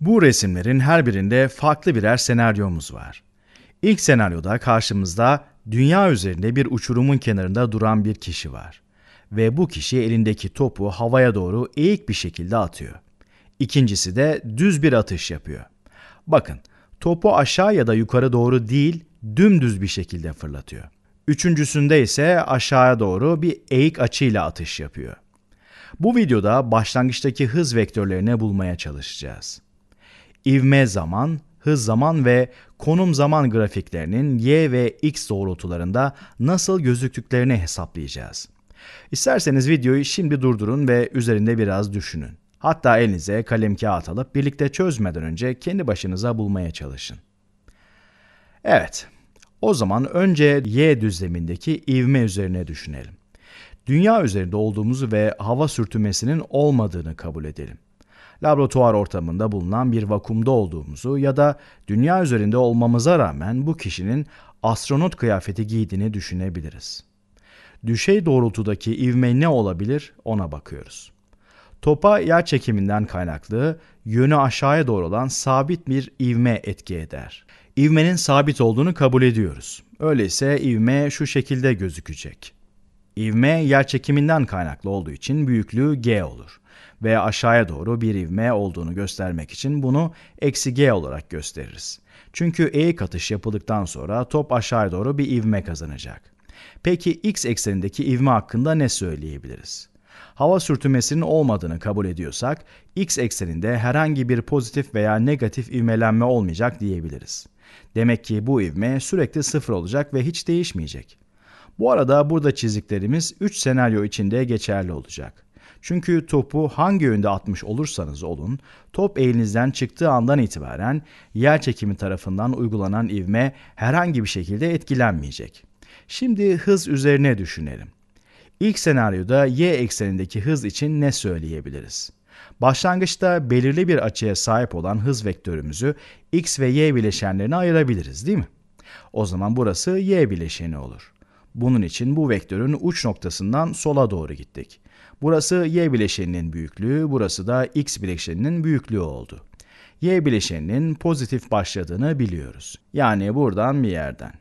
Bu resimlerin her birinde farklı birer senaryomuz var. İlk senaryoda karşımızda dünya üzerinde bir uçurumun kenarında duran bir kişi var ve bu kişi elindeki topu havaya doğru eğik bir şekilde atıyor. İkincisi de düz bir atış yapıyor. Bakın, topu aşağı ya da yukarı doğru değil, dümdüz bir şekilde fırlatıyor. Üçüncüsünde ise aşağıya doğru bir eğik açıyla atış yapıyor. Bu videoda başlangıçtaki hız vektörlerini bulmaya çalışacağız ivme zaman, hız zaman ve konum zaman grafiklerinin y ve x doğrultularında nasıl gözüktüklerini hesaplayacağız. İsterseniz videoyu şimdi durdurun ve üzerinde biraz düşünün. Hatta elinize kalem kağıt alıp birlikte çözmeden önce kendi başınıza bulmaya çalışın. Evet, o zaman önce y düzlemindeki ivme üzerine düşünelim. Dünya üzerinde olduğumuzu ve hava sürtünmesinin olmadığını kabul edelim laboratuvar ortamında bulunan bir vakumda olduğumuzu ya da dünya üzerinde olmamıza rağmen bu kişinin astronot kıyafeti giydiğini düşünebiliriz. Düşey doğrultudaki ivme ne olabilir ona bakıyoruz. Topa yer çekiminden kaynaklı yönü aşağıya doğru olan sabit bir ivme etki eder. İvmenin sabit olduğunu kabul ediyoruz. Öyleyse ivme şu şekilde gözükecek. İvme yer çekiminden kaynaklı olduğu için büyüklüğü g olur ve aşağıya doğru bir ivme olduğunu göstermek için bunu eksi g olarak gösteririz. Çünkü e atış yapıldıktan sonra top aşağıya doğru bir ivme kazanacak. Peki x eksenindeki ivme hakkında ne söyleyebiliriz? Hava sürtünmesinin olmadığını kabul ediyorsak, x ekseninde herhangi bir pozitif veya negatif ivmelenme olmayacak diyebiliriz. Demek ki bu ivme sürekli sıfır olacak ve hiç değişmeyecek. Bu arada burada çizdiklerimiz 3 senaryo içinde geçerli olacak. Çünkü topu hangi yönde atmış olursanız olun, top elinizden çıktığı andan itibaren yer çekimi tarafından uygulanan ivme herhangi bir şekilde etkilenmeyecek. Şimdi hız üzerine düşünelim. İlk senaryoda y eksenindeki hız için ne söyleyebiliriz? Başlangıçta belirli bir açıya sahip olan hız vektörümüzü x ve y bileşenlerine ayırabiliriz değil mi? O zaman burası y bileşeni olur. Bunun için bu vektörün uç noktasından sola doğru gittik. Burası y bileşeninin büyüklüğü, burası da x bileşeninin büyüklüğü oldu. y bileşeninin pozitif başladığını biliyoruz. Yani buradan bir yerden.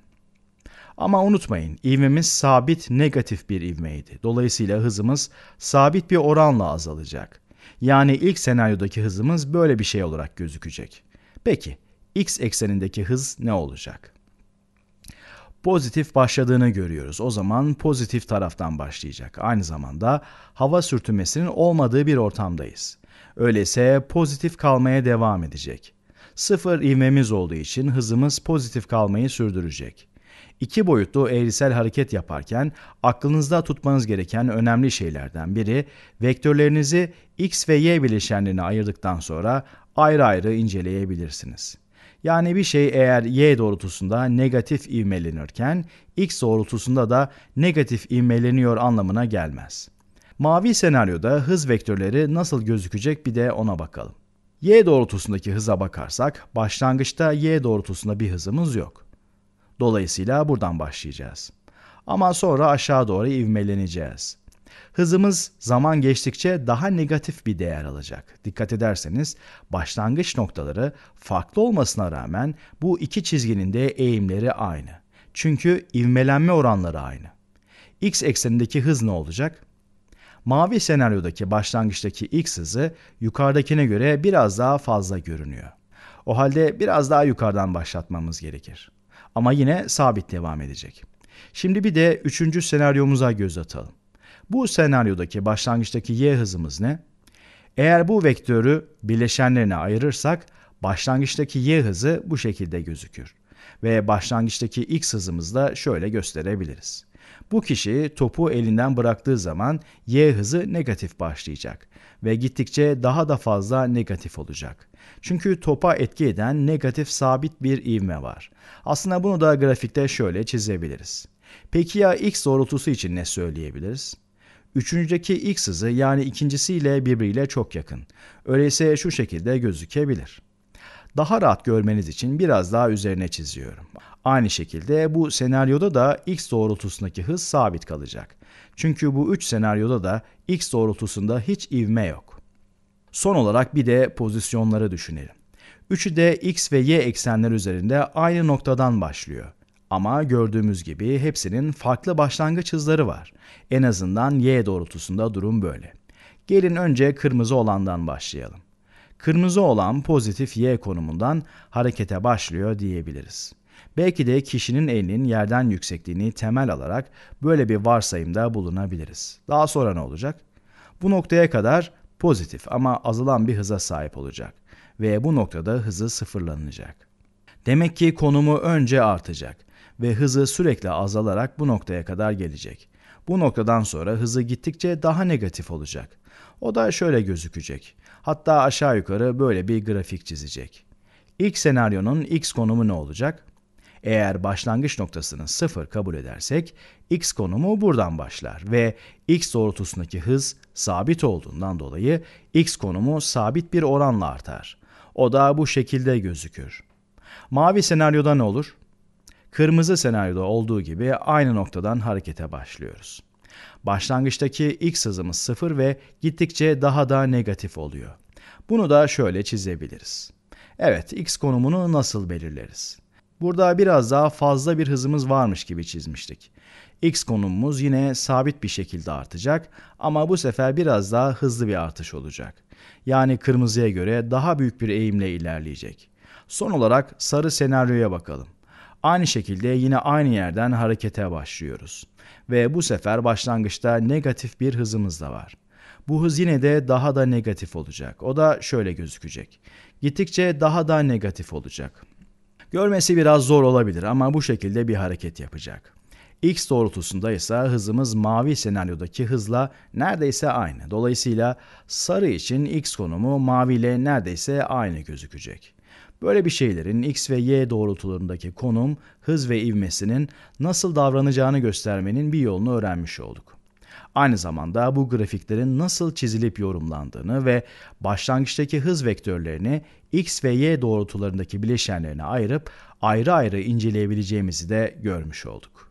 Ama unutmayın ivmemiz sabit negatif bir ivmeydi. Dolayısıyla hızımız sabit bir oranla azalacak. Yani ilk senaryodaki hızımız böyle bir şey olarak gözükecek. Peki x eksenindeki hız ne olacak? pozitif başladığını görüyoruz. O zaman pozitif taraftan başlayacak. Aynı zamanda hava sürtünmesinin olmadığı bir ortamdayız. Öyleyse pozitif kalmaya devam edecek. Sıfır ivmemiz olduğu için hızımız pozitif kalmayı sürdürecek. İki boyutlu eğrisel hareket yaparken aklınızda tutmanız gereken önemli şeylerden biri vektörlerinizi x ve y bileşenlerine ayırdıktan sonra ayrı ayrı inceleyebilirsiniz. Yani bir şey eğer y doğrultusunda negatif ivmelenirken x doğrultusunda da negatif ivmeleniyor anlamına gelmez. Mavi senaryoda hız vektörleri nasıl gözükecek bir de ona bakalım. y doğrultusundaki hıza bakarsak başlangıçta y doğrultusunda bir hızımız yok. Dolayısıyla buradan başlayacağız. Ama sonra aşağı doğru ivmeleneceğiz. Hızımız zaman geçtikçe daha negatif bir değer alacak. Dikkat ederseniz başlangıç noktaları farklı olmasına rağmen bu iki çizginin de eğimleri aynı. Çünkü ivmelenme oranları aynı. X eksenindeki hız ne olacak? Mavi senaryodaki başlangıçtaki x hızı yukarıdakine göre biraz daha fazla görünüyor. O halde biraz daha yukarıdan başlatmamız gerekir. Ama yine sabit devam edecek. Şimdi bir de üçüncü senaryomuza göz atalım. Bu senaryodaki başlangıçtaki y hızımız ne? Eğer bu vektörü bileşenlerine ayırırsak başlangıçtaki y hızı bu şekilde gözükür. Ve başlangıçtaki x hızımızı da şöyle gösterebiliriz. Bu kişi topu elinden bıraktığı zaman y hızı negatif başlayacak ve gittikçe daha da fazla negatif olacak. Çünkü topa etki eden negatif sabit bir ivme var. Aslında bunu da grafikte şöyle çizebiliriz. Peki ya x doğrultusu için ne söyleyebiliriz? Üçüncüdeki x hızı yani ikincisiyle birbiriyle çok yakın. Öyleyse şu şekilde gözükebilir. Daha rahat görmeniz için biraz daha üzerine çiziyorum. Aynı şekilde bu senaryoda da x doğrultusundaki hız sabit kalacak. Çünkü bu üç senaryoda da x doğrultusunda hiç ivme yok. Son olarak bir de pozisyonları düşünelim. Üçü de x ve y eksenler üzerinde aynı noktadan başlıyor. Ama gördüğümüz gibi hepsinin farklı başlangıç hızları var. En azından y doğrultusunda durum böyle. Gelin önce kırmızı olandan başlayalım. Kırmızı olan pozitif y konumundan harekete başlıyor diyebiliriz. Belki de kişinin elinin yerden yüksekliğini temel alarak böyle bir varsayımda bulunabiliriz. Daha sonra ne olacak? Bu noktaya kadar pozitif ama azalan bir hıza sahip olacak ve bu noktada hızı sıfırlanacak. Demek ki konumu önce artacak ve hızı sürekli azalarak bu noktaya kadar gelecek. Bu noktadan sonra hızı gittikçe daha negatif olacak. O da şöyle gözükecek. Hatta aşağı yukarı böyle bir grafik çizecek. İlk senaryonun x konumu ne olacak? Eğer başlangıç noktasını 0 kabul edersek x konumu buradan başlar ve x doğrultusundaki hız sabit olduğundan dolayı x konumu sabit bir oranla artar. O da bu şekilde gözükür. Mavi senaryoda ne olur? Kırmızı senaryoda olduğu gibi aynı noktadan harekete başlıyoruz. Başlangıçtaki x hızımız 0 ve gittikçe daha da negatif oluyor. Bunu da şöyle çizebiliriz. Evet, x konumunu nasıl belirleriz? Burada biraz daha fazla bir hızımız varmış gibi çizmiştik. X konumumuz yine sabit bir şekilde artacak ama bu sefer biraz daha hızlı bir artış olacak. Yani kırmızıya göre daha büyük bir eğimle ilerleyecek. Son olarak sarı senaryoya bakalım. Aynı şekilde yine aynı yerden harekete başlıyoruz. Ve bu sefer başlangıçta negatif bir hızımız da var. Bu hız yine de daha da negatif olacak. O da şöyle gözükecek. Gittikçe daha da negatif olacak. Görmesi biraz zor olabilir ama bu şekilde bir hareket yapacak. X doğrultusunda ise hızımız mavi senaryodaki hızla neredeyse aynı. Dolayısıyla sarı için X konumu mavi ile neredeyse aynı gözükecek. Böyle bir şeylerin x ve y doğrultularındaki konum, hız ve ivmesinin nasıl davranacağını göstermenin bir yolunu öğrenmiş olduk. Aynı zamanda bu grafiklerin nasıl çizilip yorumlandığını ve başlangıçtaki hız vektörlerini x ve y doğrultularındaki bileşenlerine ayırıp ayrı ayrı inceleyebileceğimizi de görmüş olduk.